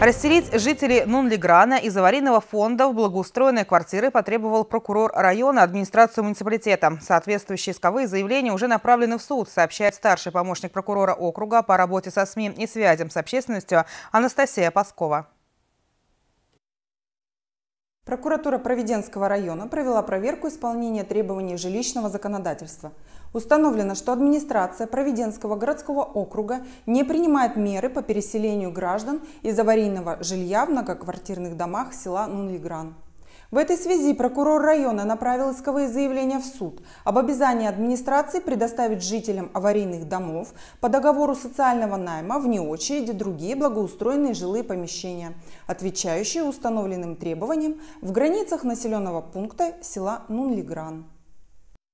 Расселить жителей Нунлиграна из аварийного фонда в благоустроенные квартиры потребовал прокурор района администрацию муниципалитета. Соответствующие исковые заявления уже направлены в суд, сообщает старший помощник прокурора округа по работе со СМИ и связям с общественностью Анастасия Паскова. Прокуратура Провиденского района провела проверку исполнения требований жилищного законодательства. Установлено, что администрация Провиденского городского округа не принимает меры по переселению граждан из аварийного жилья в многоквартирных домах села Нунлигран. В этой связи прокурор района направил исковые заявления в суд об обязании администрации предоставить жителям аварийных домов по договору социального найма вне очереди другие благоустроенные жилые помещения, отвечающие установленным требованиям в границах населенного пункта села Нунлигран.